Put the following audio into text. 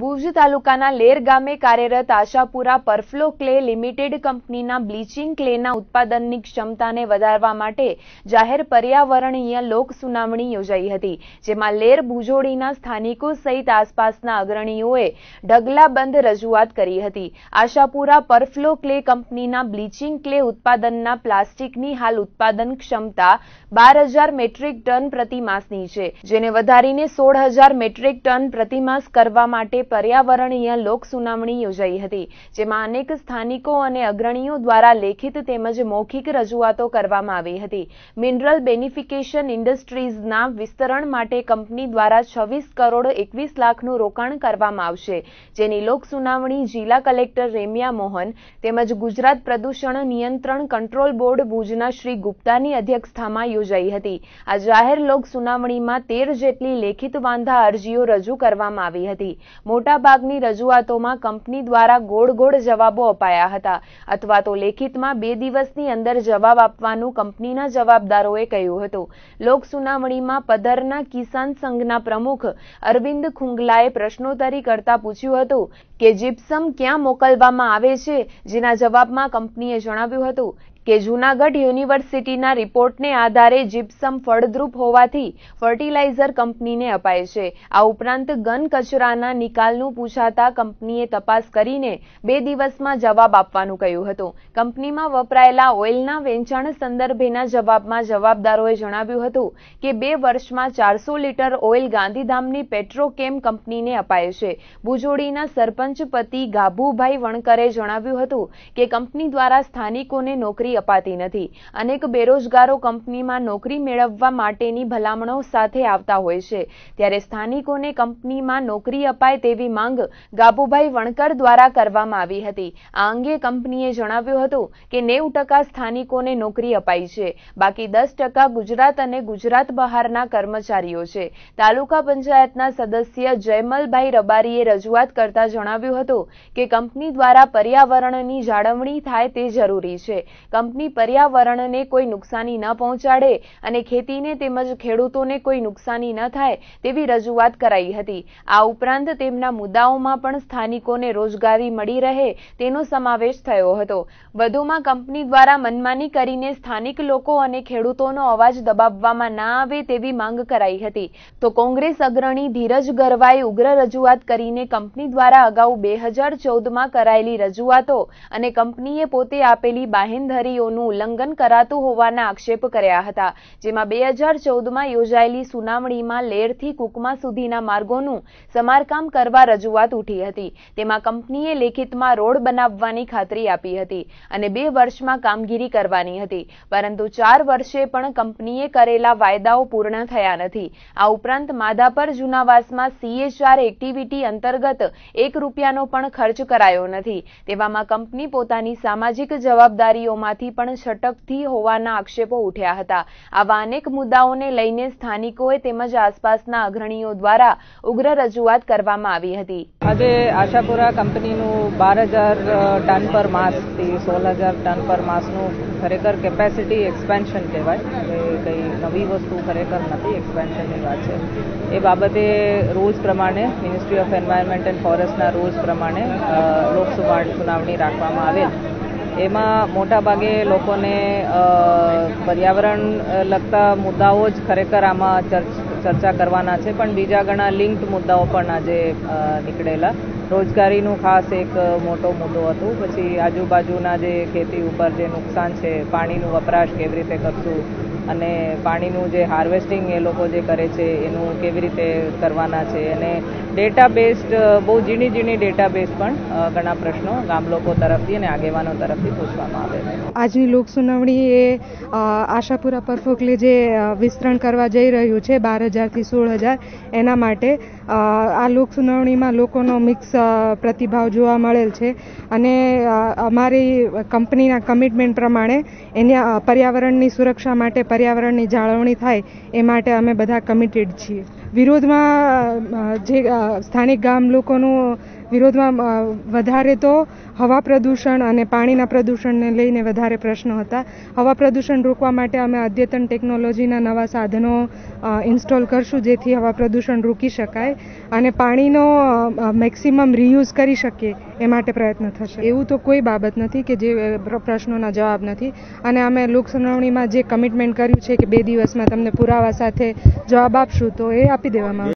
ભુજ તાલુકાના લેર ગામે કાર્યરત આશાપુરા પરફ્લો ક્લે લિમિટેડ કંપનીના બ્લીચિંગ ક્લેના ઉત્પાદનની ક્ષમતાને વધારવા માટે જાહેર પર્યાવરણીય લોક સુનાવણી યોજાઈ હતી જેમાં લેર ભુજોડીના સ્થાનિકો સહિત આસપાસના અગ્રણીઓએ ઢગલાબંધ રજૂઆત કરી હતી આશાપુરા પરફ્લો ક્લે કંપનીના બ્લીચિંગ ક્લે ઉત્પાદનના પ્લાસ્ટિકની હાલ ઉત્પાદન ક્ષમતા બાર હજાર મેટ્રિક ટન પ્રતિમાસની છે જેને વધારીને સોળ હજાર મેટ્રિક ટન પ્રતિમાસ કરવા માટે પર્યાવરણીય લોક સુનાવણી યોજાઈ હતી જેમાં અનેક સ્થાનિકો અને અગ્રણીઓ દ્વારા લેખિત તેમજ મૌખિક રજૂઆતો કરવામાં આવી હતી મિનરલ બેનિફિકેશન ઇન્ડસ્ટ્રીઝના વિસ્તરણ માટે કંપની દ્વારા છવ્વીસ કરોડ એકવીસ લાખનું રોકાણ કરવામાં આવશે જેની લોક સુનાવણી જિલ્લા કલેક્ટર રેમ્યા મોહન તેમજ ગુજરાત પ્રદૂષણ નિયંત્રણ કંટ્રોલ બોર્ડ ભુજના શ્રી ગુપ્તાની અધ્યક્ષતામાં યોજાઈ હતી આ જાહેર લોક સુનાવણીમાં તેર જેટલી લેખિત વાંધા અરજીઓ રજૂ કરવામાં આવી હતી મોટાભાગની રજૂઆતોમાં કંપની દ્વારા ગોળ ગોળ જવાબો અપાયા હતા અથવા તો લેખિતમાં બે દિવસની અંદર જવાબ આપવાનું કંપનીના જવાબદારોએ કહ્યું હતું લોકસુનાવણીમાં પધરના કિસાન સંઘના પ્રમુખ અરવિંદ ખુંગલાએ પ્રશ્નોત્તરી કરતા પૂછ્યું હતું કે જીપ્સમ ક્યાં મોકલવામાં આવે છે જેના જવાબમાં કંપનીએ જણાવ્યું હતું કે જૂનાગઢ યુનિવર્સિટીના રિપોર્ટને આધારે જીપ્સમ ફળદ્રુપ હોવાથી ફર્ટિલાઇઝર કંપનીને અપાય છે આ ઉપરાંત ગન કચરાના નિકાલનું પૂછાતા કંપનીએ તપાસ કરીને બે દિવસમાં જવાબ આપવાનું કહ્યું હતું કંપનીમાં વપરાયેલા ઓઇલના વેચાણ સંદર્ભેના જવાબમાં જવાબદારોએ જણાવ્યું હતું કે બે વર્ષમાં ચારસો લીટર ઓઇલ ગાંધીધામની પેટ્રોકેમ કંપનીને અપાય છે ભુજોડીના સરપંચ પતિ ગાભુભાઈ વણકરે જણાવ્યું હતું કે કંપની દ્વારા સ્થાનિકોને નોકરી નોકરી અપાતી નથી અનેક બેરોજગારો કંપનીમાં નોકરી મેળવવા માટેની ભલામણો સાથે આવતા હોય છે ત્યારે સ્થાનિકોને કંપનીમાં નોકરી અપાય તેવી માંગ ગાબુભાઈ વણકર દ્વારા કરવામાં આવી હતી આ અંગે કંપનીએ જણાવ્યું હતું કે નેવું ટકા સ્થાનિકોને નોકરી અપાઈ છે બાકી દસ ટકા ગુજરાત અને ગુજરાત બહારના કર્મચારીઓ છે તાલુકા પંચાયતના સદસ્ય જયમલભાઈ રબારીએ રજૂઆત કરતા જણાવ્યું હતું કે કંપની દ્વારા પર્યાવરણની જાળવણી થાય તે જરૂરી છે કંપની પર્યાવરણને કોઈ નુકસાની ન પહોંચાડે અને ખેતીને તેમજ ખેડૂતોને કોઈ નુકસાની ન થાય તેવી રજૂઆત કરાઈ હતી આ ઉપરાંત તેમના મુદ્દાઓમાં પણ સ્થાનિકોને રોજગારી મળી રહે તેનો સમાવેશ થયો હતો વધુમાં કંપની દ્વારા મનમાની કરીને સ્થાનિક લોકો અને ખેડૂતોનો અવાજ દબાવવામાં ના આવે તેવી માંગ કરાઈ હતી તો કોંગ્રેસ અગ્રણી ધીરજ ગરવાએ ઉગ્ર રજૂઆત કરીને કંપની દ્વારા અગાઉ બે હજાર ચૌદમાં કરાયેલી રજૂઆતો અને કંપનીએ પોતે આપેલી બાહેંધરી કામગીરીઓનું ઉલ્લંઘન કરાતું હોવાના આક્ષેપ કર્યા હતા જેમાં બે હજાર ચૌદમાં યોજાયેલી સુનાવણીમાં લેરથી કુકમા સુધીના માર્ગોનું સમારકામ કરવા રજૂઆત ઉઠી હતી તેમાં કંપનીએ લેખિતમાં રોડ બનાવવાની ખાતરી આપી હતી અને બે વર્ષમાં કામગીરી કરવાની હતી પરંતુ ચાર વર્ષે પણ કંપનીએ કરેલા વાયદાઓ પૂર્ણ થયા નથી આ ઉપરાંત માધાપર જૂનાવાસમાં સીએચઆર એક્ટિવિટી અંતર્ગત એક રૂપિયાનો પણ ખર્ચ કરાયો નથી તેવામાં કંપની પોતાની સામાજિક જવાબદારીઓમાં હોવાથી પણ છટકથી હોવાના આક્ષેપો ઉઠ્યા હતા આવા અનેક મુદ્દાઓને લઈને સ્થાનિકોએ તેમજ આસપાસના અગ્રણીઓ દ્વારા ઉગ્ર રજૂઆત કરવામાં આવી હતી આજે આશાપુરા કંપનીનું બાર હજાર ટન પર માસથી સોળ હજાર ટન પર માસનું ખરેખર કેપેસિટી એક્સપેન્શન કહેવાય એ કંઈ નવી વસ્તુ ખરેખર નથી એક્સપેન્શનની વાત છે એ બાબતે રૂલ્સ પ્રમાણે મિનિસ્ટ્રી ઓફ એન્વાયરમેન્ટ એન્ડ ફોરેસ્ટના રૂલ્સ પ્રમાણે લોકસભા સુનાવણી રાખવામાં આવેલ એમાં મોટા ભાગે લોકોને પર્યાવરણ લગતા મુદ્દાઓ જ ખરેખર આમાં ચર્ચા કરવાના છે પણ બીજા ઘણા લિંક્ડ મુદ્દાઓ પણ આજે નીકળેલા રોજગારીનું ખાસ એક મોટો મુદ્દો હતો પછી આજુબાજુના જે ખેતી ઉપર જે નુકસાન છે પાણીનું વપરાશ કેવી રીતે કરશું અને પાણીનું જે હાર્વેસ્ટિંગ એ લોકો જે કરે છે એનું કેવી રીતે કરવાના છે અને ડેટા બેઝડ બહુ ઝીણી ઝીણી ડેટા બેઝ પણ ઘણા પ્રશ્નો ગામ લોકો તરફથી અને આગેવાનો તરફથી પૂછવામાં આવે છે આજની લોક સુનાવણી એ આશાપુરા પરફોકલી જે વિસ્તરણ કરવા જઈ રહ્યું છે બાર હજારથી સોળ હજાર એના માટે આ લોક સુનાવણીમાં લોકોનો મિક્સ પ્રતિભાવ જોવા મળેલ છે અને અમારી કંપનીના કમિટમેન્ટ પ્રમાણે એની પર્યાવરણની સુરક્ષા માટે પર્યાવરણની જાળવણી થાય એ માટે અમે બધા કમિટેડ છીએ વિરોધમાં જે સ્થાનિક ગામ લોકોનો વિરોધમાં વધારે તો હવા પ્રદૂષણ અને પાણીના પ્રદૂષણને લઈને વધારે પ્રશ્નો હતા હવા પ્રદૂષણ રોકવા માટે અમે અદ્યતન ટેકનોલોજીના નવા સાધનો ઇન્સ્ટોલ કરશું જેથી હવા પ્રદૂષણ રોકી શકાય અને પાણીનો મેક્સિમમ રીયુઝ કરી શકીએ એ માટે પ્રયત્ન થશે એવું તો કોઈ બાબત નથી કે જે પ્રશ્નોના જવાબ નથી અને અમે લોકસુનાવણીમાં જે કમિટમેન્ટ કર્યું છે કે બે દિવસમાં તમને પુરાવા સાથે જવાબ આપશું તો એ આપી દેવામાં